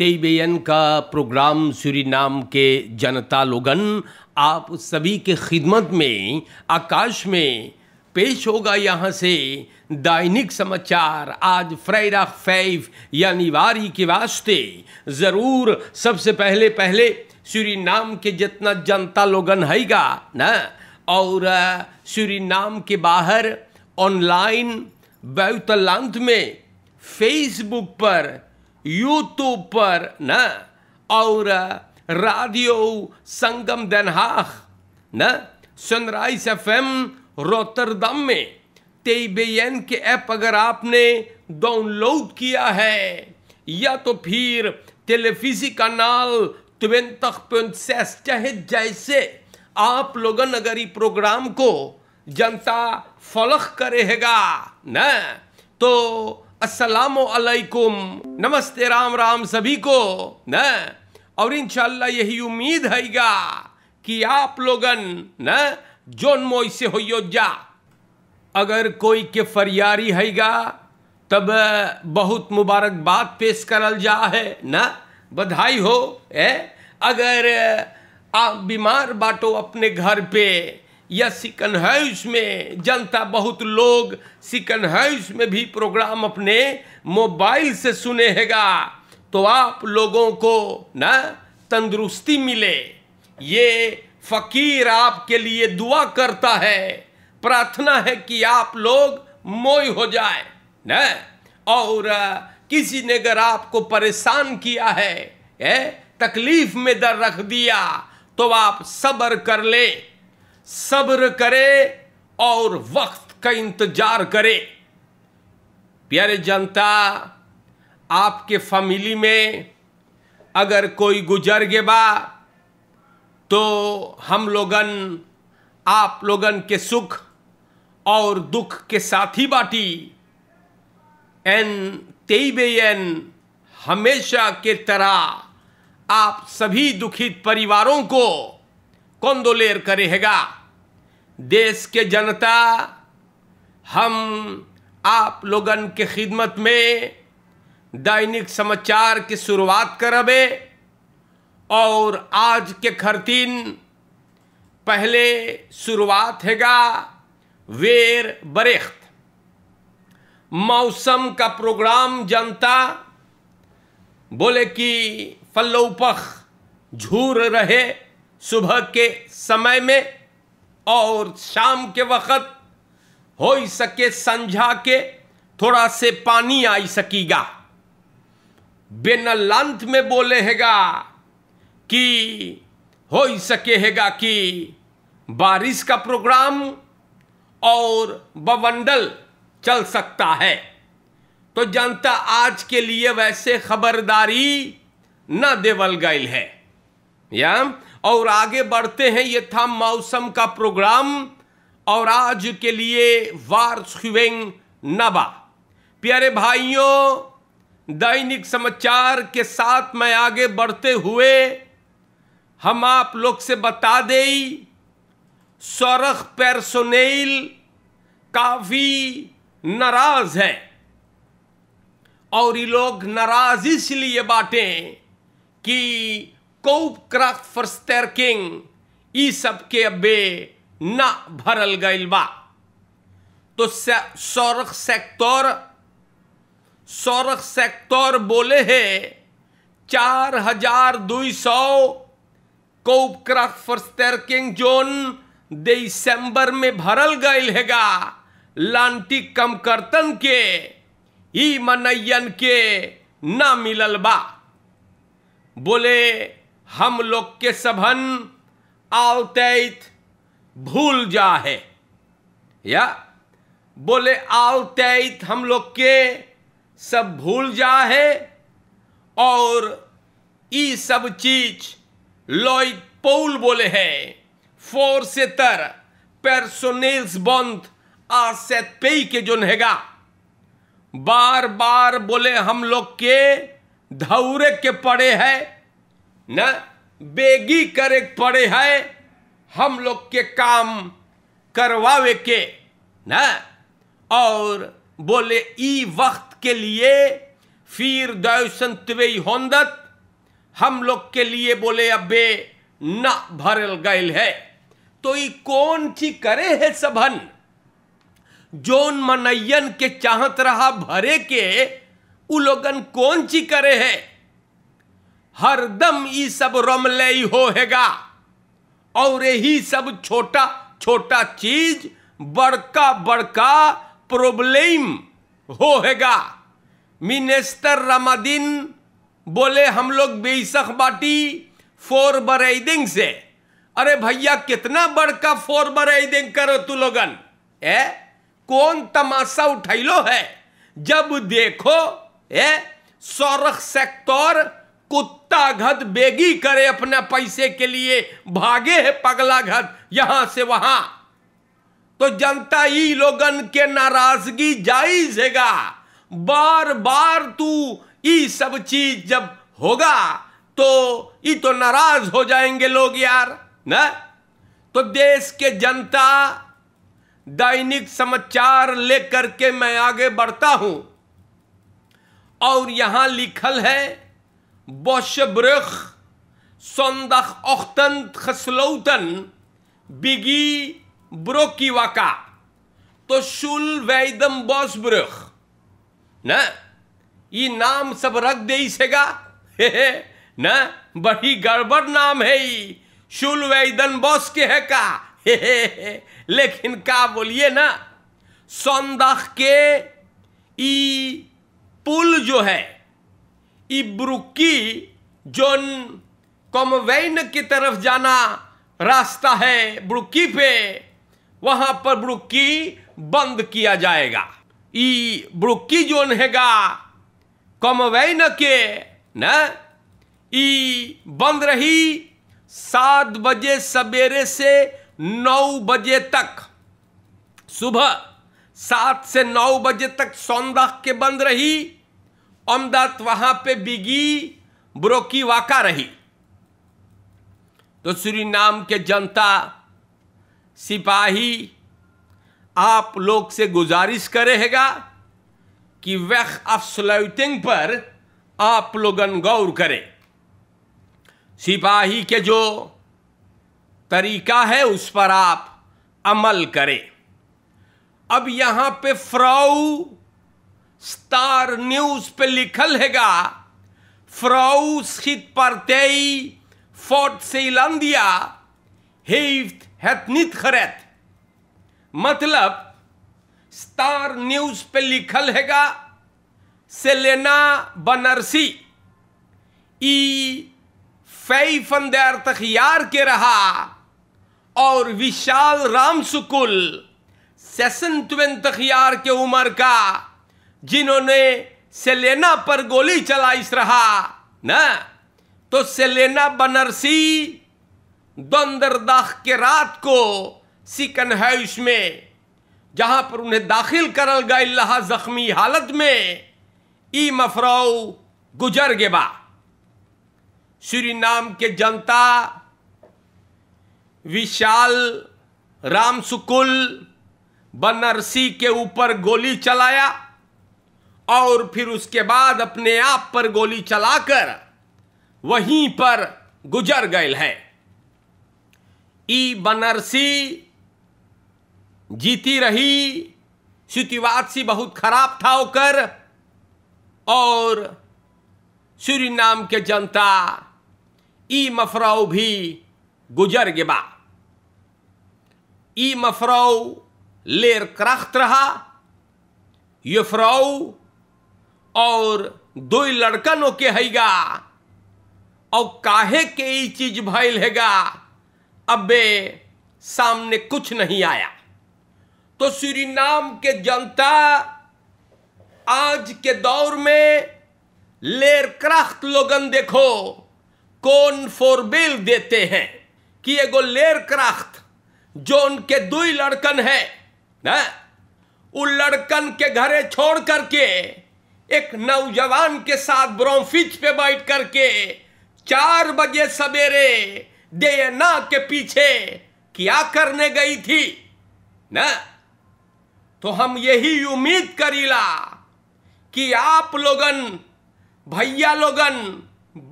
तेबेयन का programme Suriname के जनता लोगन आप सभी के खिदमत में आकाश में पेश होगा यहाँ से दैनिक समाचार आज फ्राइडा फैफ यानी वारी के वास्ते ज़रूर सबसे पहले पहले सूरीनाम के जितना जनता लोगन हैगा ना और सूरीनाम के बाहर ऑनलाइन बैतलांत में फेसबुक पर यूट्यूब पर न और रेडियो संगम देनहाग न सनराइज एफ एम रोतरदम में तेबेन के ऐप अगर आपने डाउनलोड किया है या तो फिर टेलीफिजी कनाल ट्वेंटी चाहे जैसे आप लोगन अगर ये प्रोग्राम को जनता फलख करेगा न तो असलकुम नमस्ते राम राम सभी को न और इनशाला यही उम्मीद हैगा कि आप लोगन न जोन मोई से हो जा अगर कोई के फरियारी हैगा तब बहुत मुबारकबाद पेश करल जा है न बधाई हो ए अगर आप बीमार बाटो अपने घर पे या सिकन है उसमें जनता बहुत लोग सिकन है उसमें भी प्रोग्राम अपने मोबाइल से सुनेगा तो आप लोगों को ना तंदुरुस्ती मिले ये फकीर आपके लिए दुआ करता है प्रार्थना है कि आप लोग मोय हो जाए न और किसी ने अगर आपको परेशान किया है ए? तकलीफ में दर रख दिया तो आप सब्र कर ले सब्र करे और वक्त का इंतजार करे प्यारे जनता आपके फैमिली में अगर कोई गुजर गए बा तो हम लोगन आप लोगन के सुख और दुख के साथ ही बाटी एन तेईबे एन हमेशा के तरह आप सभी दुखित परिवारों को कोंदोलेर करेगा देश के जनता हम आप लोगन के खिदमत में दैनिक समाचार की शुरुआत करबे और आज के खरतीन पहले शुरुआत हैगा वेर बरेख्त मौसम का प्रोग्राम जनता बोले कि फल्लोपख झूर रहे सुबह के समय में और शाम के वक्त हो सके संझा के थोड़ा से पानी आई सकेगा बेनलांत में बोले हैगा कि हो सके हैगा कि बारिश का प्रोग्राम और बवंडल चल सकता है तो जनता आज के लिए वैसे खबरदारी न देवल गई है या और आगे बढ़ते हैं ये था मौसम का प्रोग्राम और आज के लिए वार स्विंग नबा प्यारे भाइयों दैनिक समाचार के साथ मैं आगे बढ़ते हुए हम आप लोग से बता दें सौरख पैरसोनेल काफ़ी नाराज़ है और ये लोग नाराज़ इसलिए बाटें कि koopkracht versterking ई सब के न भरल गईल बा तो से, सेक्टर सौरख सेक्टर बोले है चार हजार दुई सौ कोपक्राफ्ट फर्स्टर्किंग जोन दिसंबर में भरल गईल हैगा लांटी कम करतन के ई मनयन के ना मिलल बा बोले हम लोग के सभन आवतैत भूल जा है या बोले आवतैत हम लोग के सब भूल जा है और ई सब चीज लॉयड पौल बोले है फोर से तर पेरसोनेल्स बंद आ पे के जो नहेगा बार बार बोले हम लोग के धौरे के पड़े है ना बेगी करे पड़े है हम लोग के काम करवावे के न और बोले ई वक्त के लिए फिर दयसन त्वेई होंदत हम लोग के लिए बोले अबे न भरल गयल है तो ई कौन ची करे है सबन जोन मनयन के चाहत रहा भरे के उलोगन कौन ची करे है हरदम ई सब हो हैगा और यही सब छोटा छोटा चीज बड़का बड़का प्रॉब्लम हैगा मिनिस्टर रमादीन बोले हम लोग बेसख बाटी फोर बरेदिंग से अरे भैया कितना बड़का फोर बरेदिंग करो तू लोगन ए कौन तमाशा उठाई लो है जब देखो ए सौरख सेक्टर कुत्ता घत बेगी करे अपने पैसे के लिए भागे है पगला घत यहां से वहां तो जनता ई लोगन के नाराजगी जायज हैगा बार बार तू ई सब चीज जब होगा तो ये तो नाराज हो जाएंगे लोग यार ना तो देश के जनता दैनिक समाचार लेकर के मैं आगे बढ़ता हूं और यहां लिखल है Bosjebrug, zondagochtend gesloten, Bigi Brokiwaka, Toshul Weiden Bosbrug. न ये नाम सब रख दे सेगा न बड़ी गड़बड़ नाम है ये शुल वैदन बॉस के है का हे हे हे। लेकिन का बोलिए ना सौंदख के ई पुल जो है इब्रुकी जोन कॉमवेन की तरफ जाना रास्ता है ब्रुकी पे वहां पर ब्रुकी बंद किया जाएगा ई ब्रुकी जोन हैगा कॉमवैन के न ई बंद रही सात बजे सवेरे से नौ बजे तक सुबह सात से नौ बजे तक सौंदा के बंद रही अमदात वहां पे बिगी ब्रोकी वाका रही तो श्री नाम के जनता सिपाही आप लोग से गुजारिश करेगा कि वह अफसलौतिंग पर आप लोगन गौर करें सिपाही के जो तरीका है उस पर आप अमल करें अब यहां पे फ्राऊ स्टार न्यूज पे लिखल हैगा Frauschit partij Fort Zeelandia heeft het niet खरेत मतलब स्टार न्यूज पे लिखल हैगा सेलेना बनरसी ई फई फंदर तखियार के रहा और विशाल राम सुकुल सेसन ट्वेन तखियार के उम्र का जिन्होंने सेलेना पर गोली चलाई रहा ना तो सेलेना बनरसी द्वंदरदाह के रात को सिकन है उसमें जहां पर उन्हें दाखिल करल लहा जख्मी हालत में ई मफरऊ गुजर गेबा श्री नाम के जनता विशाल राम सुकुल बनरसी के ऊपर गोली चलाया और फिर उसके बाद अपने आप पर गोली चलाकर वहीं पर गुजर गए है ई बनरसी जीती रही श्रुतिवादसी बहुत खराब था होकर और सूर्य नाम के जनता ई मफराव भी गुजर गिबा ई मफराव लेर क्रख्त रहा ये और दो लड़कनों के हैगा और काहे के ये चीज भैल हैगा अबे सामने कुछ नहीं आया तो श्री नाम के जनता आज के दौर में लेर क्राफ्ट लोगन देखो कौन फोरबेल देते हैं कि एगो क्राफ्ट जो उनके दुई लड़कन है ना? उन लड़कन के घरे छोड़ करके एक नौजवान के साथ ब्रोमफिच पे बैठ करके चार बजे सवेरे देना के पीछे क्या करने गई थी ना तो हम यही उम्मीद करीला कि आप लोगन भैया लोगन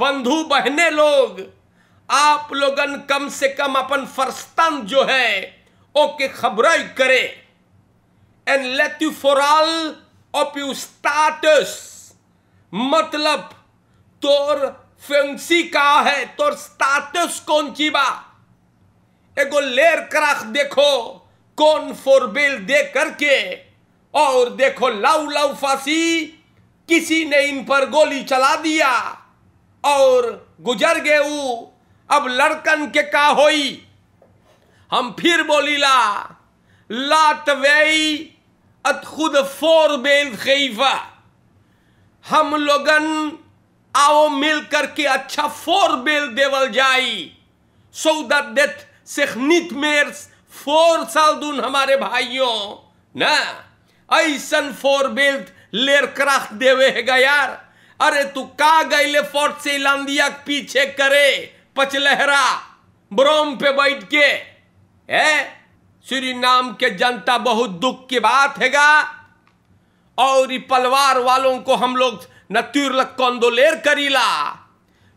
बंधु बहने लोग आप लोगन कम से कम अपन फरस्तन जो है ओके खबर करे and let you for all ओप्यूस्टाटस मतलब तोर फेंसी का है तोर स्टाटस कौन चीबा एगो लेर कराख देखो कौन फोरबेल दे करके और देखो लाउ लाउ फांसी किसी ने इन पर गोली चला दिया और गुजर गए अब लड़कन के का होई हम फिर बोली लात वेई het goede voorbeeld geven. हम लोगन आओ मिल करके अच्छा फोर बेल देवल जाई सो दैट डेथ सिख नित मेर फोर साल दून हमारे भाइयों ना ऐसन फोर फोरबेल लेर क्राख देवे है यार अरे तू का गैले फोर्ट से लांदिया पीछे करे पचलहरा ब्रोम पे बैठ के है श्री नाम के जनता बहुत दुख की बात हैगा और ये पलवार वालों को हम लोग नतीर कौंदोलेर करीला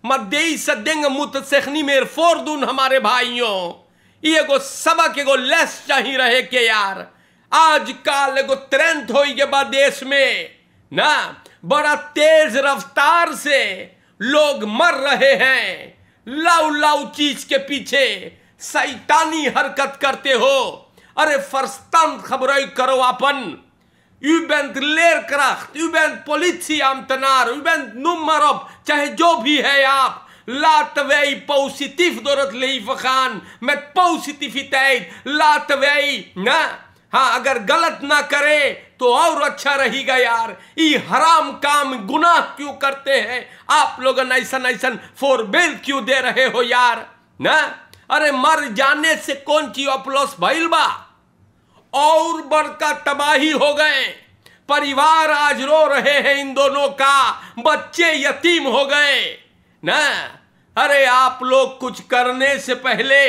मध्य सद्यंग मुत सेखनी मेर फोर दून हमारे भाइयों ये गो सबक एगो लेस चाहिए रहे के यार आज काल एगो त्रेंत हो देश में ना बड़ा तेज रफ्तार से लोग मर रहे हैं लाउ लाउ चीज के पीछे सैतानी हरकत करते हो अरे फरस्तान खबर करो अपन यू बैंक लेर क्राफ्ट यू बैंक पोलिथी आमतनार यू बैंक नुमर ऑफ चाहे जो भी है आप मैं ना हाँ अगर गलत ना करे तो और अच्छा रहेगा यार ये हराम काम गुनाह क्यों करते हैं आप लोग ऐसा ऐसा फोर क्यों दे रहे हो यार ना अरे मर जाने से कौन चीज अपलस भैल बा और बड़का तबाही हो गए परिवार आज रो रहे हैं इन दोनों का बच्चे यतीम हो गए ना अरे आप लोग कुछ करने से पहले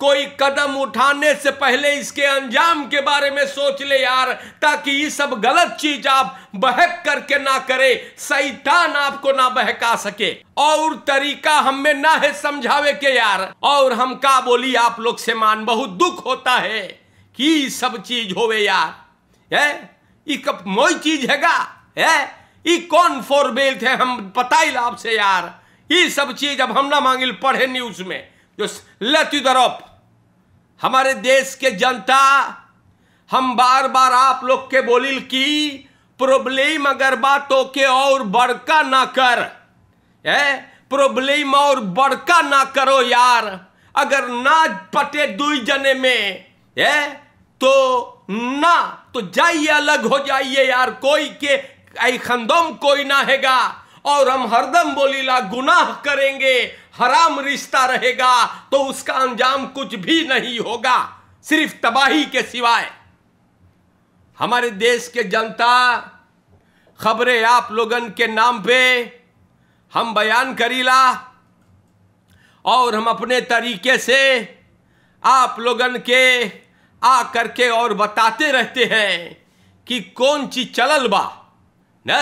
कोई कदम उठाने से पहले इसके अंजाम के बारे में सोच ले यार ताकि ये सब गलत चीज आप बहक करके ना करे सैतान आपको ना बहका सके और तरीका हमें ना है समझावे के यार और हम का बोली आप लोग से मान बहुत दुख होता है कि सब चीज होवे यार है कब मोई चीज हैगा है ये कौन फोरबेल्थ है हम बताइल आपसे यार ये सब चीज अब हम ना मांगिल पढ़े न्यूज में जो लेती दरअप हमारे देश के जनता हम बार बार आप लोग के बोलिल की प्रॉब्लम अगर बातों के और बड़का ना कर है प्रॉब्लम और बड़का ना करो यार अगर ना पटे दुई जने में है तो ना तो जाइए अलग हो जाइए यार कोई के ऐखंदम कोई ना हैगा और हम हरदम बोलीला गुनाह करेंगे हराम रिश्ता रहेगा तो उसका अंजाम कुछ भी नहीं होगा सिर्फ तबाही के सिवाय हमारे देश के जनता खबरें आप लोगन के नाम पे हम बयान करीला और हम अपने तरीके से आप लोगन के आ करके और बताते रहते हैं कि कौन चीज चलल बा न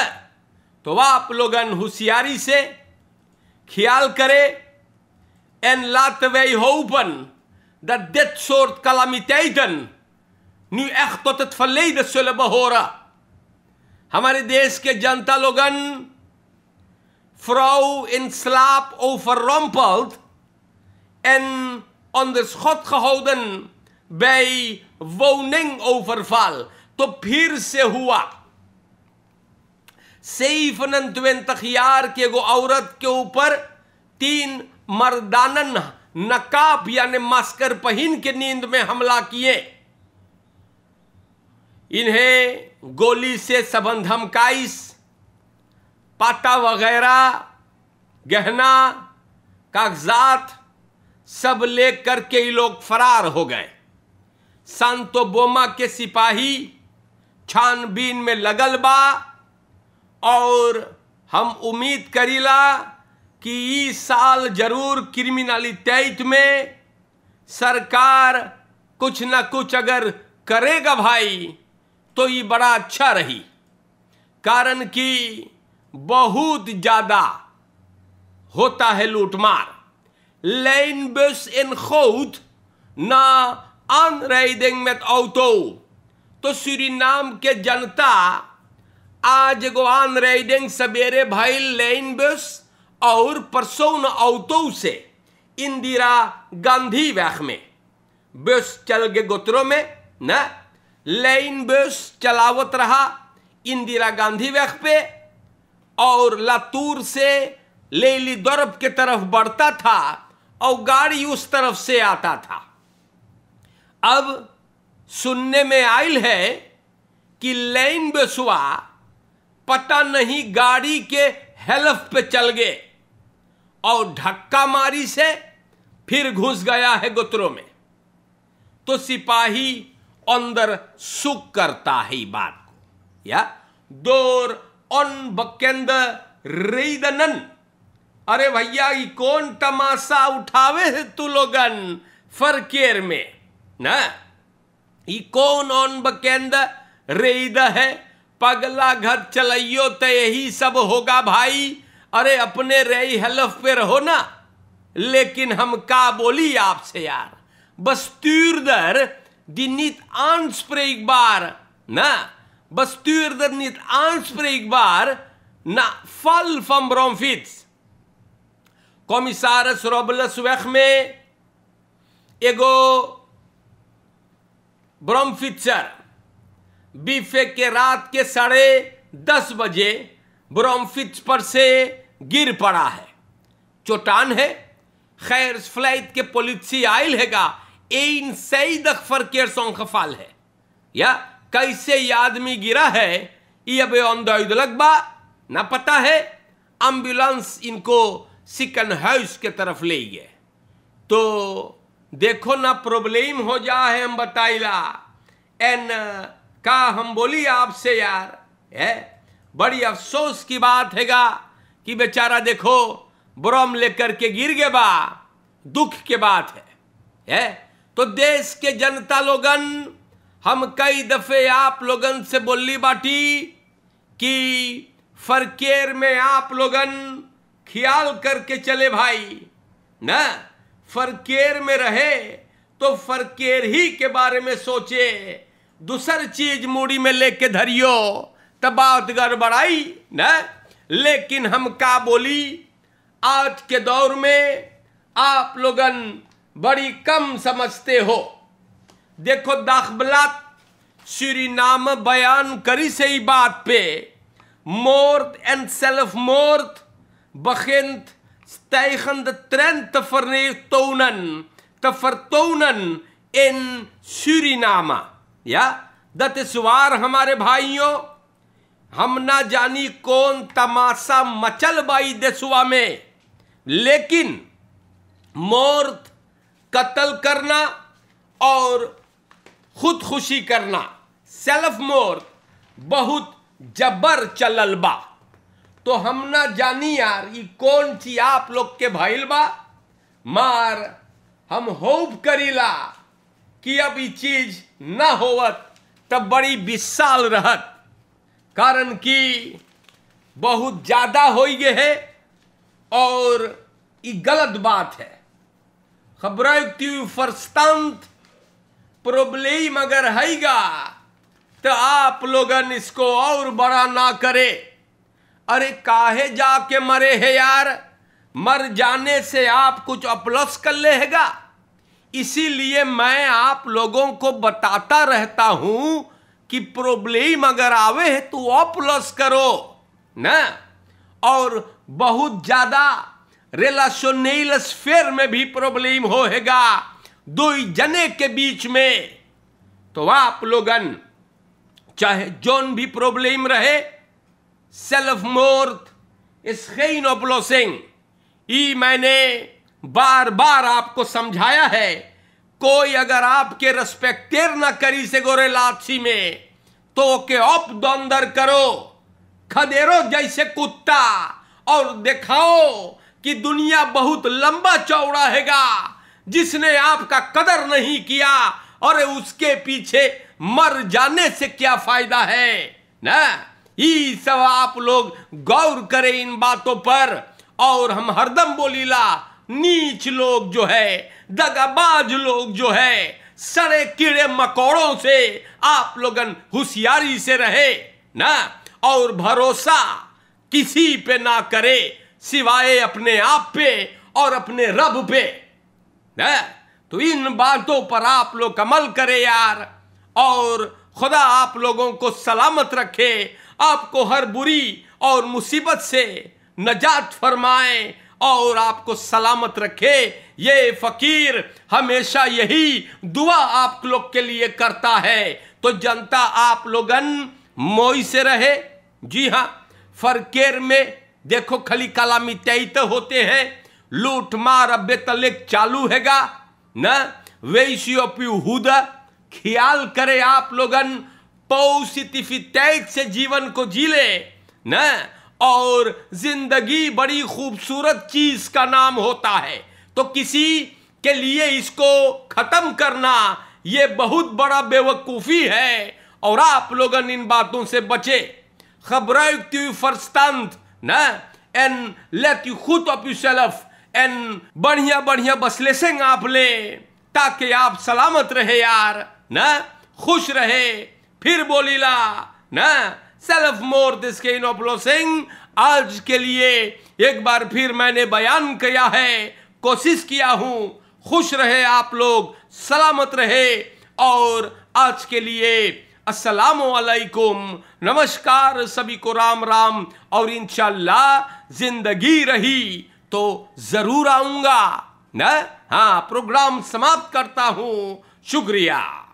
तो आप लोगन होशियारी से ख्याल en laten wij hopen dat dit soort calamiteiten nu echt tot het verleden zullen behoren. हमारे deze ke vrouw in slaap overrompeld en onder schot gehouden bij woningoverval. top hier se hua. सेफन तुवेन तखियार के एगो औरत के ऊपर तीन मर्दानन नकाब यानी मास्कर पहन के नींद में हमला किए इन्हें गोली से सबंध हमकाइस पाटा वगैरह गहना कागजात सब ले करके ये लोग फरार हो गए सांतो बोमा के सिपाही छानबीन में लगल बा और हम उम्मीद करीला कि इस साल जरूर क्रिमिनलिटेट में सरकार कुछ ना कुछ अगर करेगा भाई तो ये बड़ा अच्छा रही कारण कि बहुत ज़्यादा होता है लूटमार लेन बस इन खोद ना अन रेडिंग में ऑटो तो, तो नाम के जनता आज आन राइडिंग सबेरे भाई लेन बस और परसों औतो से इंदिरा गांधी वैख में बस चल के गोत्रों में न लेन बस चलावत रहा इंदिरा गांधी वैख पे और लातूर से लेली दौरब के तरफ बढ़ता था और गाड़ी उस तरफ से आता था अब सुनने में आयल है कि लेन बसुआ पता नहीं गाड़ी के हेल्फ पे चल गए और धक्का मारी से फिर घुस गया है गोत्रों में तो सिपाही अंदर सुख करता है बात को या दोर ऑन बकेंद रेदनन अरे भैया ये कौन तमाशा उठावे है तू लोगन फरकेर में ना ये कौन ऑन बकेंद रेद है पगला घर चलो तो यही सब होगा भाई अरे अपने रही हलफ पे रहो ना लेकिन हम का बोली आपसे यार बस तीर दर दिनित आंस पर एक बार ना बस तीर दर नित आंस पर एक बार ना फल फम रोमफित कॉमिसारस रोबलस वेख में एगो ब्रोमफिचर बीफे के रात के साढ़े दस बजे ब्रोमफिच पर से गिर पड़ा है चोटान है खैर फ्लाइट के आयल हैगा एन सईद अकफर के सौखफाल है या कैसे ये आदमी गिरा है ये अब अंदाज लगबा ना पता है एम्बुलेंस इनको सिकन हाउस के तरफ ले गए तो देखो ना प्रॉब्लम हो जा है हम बताइला एन का हम बोली आपसे यार है बड़ी अफसोस की बात हैगा कि बेचारा देखो ब्रम लेकर के गिर गए बा दुख के बात है है तो देश के जनता लोगन हम कई दफे आप लोगन से बोली बाटी कि फरकेर में आप लोगन ख्याल करके चले भाई ना फरकेर में रहे तो फरकेर ही के बारे में सोचे दूसर चीज मूड़ी में लेके धरियो तो बात गड़बड़ाई न लेकिन हम का बोली आज के दौर में आप लोगन बड़ी कम समझते हो देखो दाखबला श्री नाम बयान करी सही बात पे मोर्थ एंड सेल्फ मोर्द तैखंद त्रेन तफर तोनन तफर तोनन इन श्री नामा या दतिसवार हमारे भाइयों हम ना जानी कौन तमाशा मचल बाई देसुआ में लेकिन मोर कत्ल करना और खुदकुशी करना सेल्फ मोर बहुत जबर चलल बा तो हम ना जानी यार ये कौन ची आप लोग के भाईल बा मार हम होप करीला कि अब ये चीज न होवत तब बड़ी विशाल रहत कारण कि बहुत ज़्यादा हो गए है और ये गलत बात है खबर फरस्तांत प्रॉब्लम अगर हैगा तो आप लोगन इसको और बड़ा ना करे अरे काहे जाके मरे है यार मर जाने से आप कुछ अपलस कर लेगा इसीलिए मैं आप लोगों को बताता रहता हूं कि प्रॉब्लम अगर आवे है तो वह प्लस करो ना और बहुत ज्यादा रिलेशनल स्फेयर में भी प्रॉब्लम होएगा दो जने के बीच में तो आप लोगन चाहे जोन भी प्रॉब्लम रहे सेल्फ मोर्थ इस ऑफ लॉसिंग ई मैंने बार बार आपको समझाया है कोई अगर आपके रेस्पेक्टेर ना करी से गोरे लाची में तो के ऑप दर करो खदेरो जैसे कुत्ता और दिखाओ कि दुनिया बहुत लंबा चौड़ा हैगा जिसने आपका कदर नहीं किया और उसके पीछे मर जाने से क्या फायदा है ना ये सब आप लोग गौर करें इन बातों पर और हम हरदम बोलीला नीच लोग जो है दगाबाज लोग जो है सड़े कीड़े मकोड़ों से आप लोगन होशियारी से रहे ना और भरोसा किसी पे ना करे सिवाय अपने आप पे और अपने रब पे ना तो इन बातों पर आप लोग अमल करे यार और खुदा आप लोगों को सलामत रखे आपको हर बुरी और मुसीबत से नजात फरमाए और आपको सलामत रखे ये फकीर हमेशा यही दुआ आप लोग के लिए करता है तो जनता आप लोगन मोई से रहे जी हाँ फरकेर में देखो खली कलामी तैत होते हैं लूट मार अब तलेक चालू हैगा न ख्याल करे आप लोगन से जीवन को जी ना न और जिंदगी बड़ी खूबसूरत चीज का नाम होता है तो किसी के लिए इसको खत्म करना ये बहुत बड़ा बेवकूफ़ी है और आप लोग इन बातों से बचे gebruikt uw verstand ne? en let u goed बढ़िया बढ़िया बसलेसिंग आप ले ताकि आप सलामत रहे यार न खुश रहे फिर बोलीला न सेल्फ मोर दिस के इनोपलो सिंह आज के लिए एक बार फिर मैंने बयान किया है कोशिश किया हूं खुश रहे आप लोग सलामत रहे और आज के लिए असलकुम नमस्कार सभी को राम राम और इनशाला जिंदगी रही तो ज़रूर आऊंगा न हाँ प्रोग्राम समाप्त करता हूं शुक्रिया